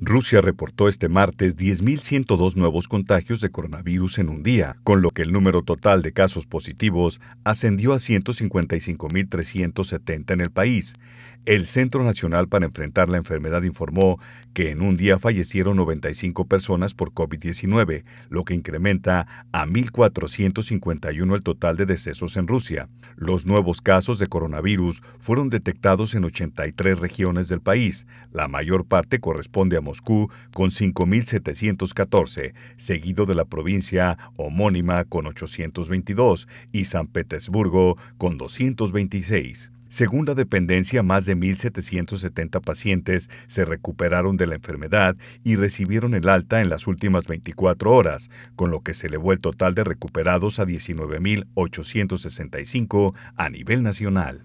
Rusia reportó este martes 10.102 nuevos contagios de coronavirus en un día, con lo que el número total de casos positivos ascendió a 155.370 en el país. El Centro Nacional para Enfrentar la Enfermedad informó que en un día fallecieron 95 personas por COVID-19, lo que incrementa a 1.451 el total de decesos en Rusia. Los nuevos casos de coronavirus fueron detectados en 83 regiones del país. La mayor parte corresponde a Moscú con 5.714, seguido de la provincia homónima con 822 y San Petersburgo con 226. Según la dependencia, más de 1.770 pacientes se recuperaron de la enfermedad y recibieron el alta en las últimas 24 horas, con lo que se elevó el total de recuperados a 19.865 a nivel nacional.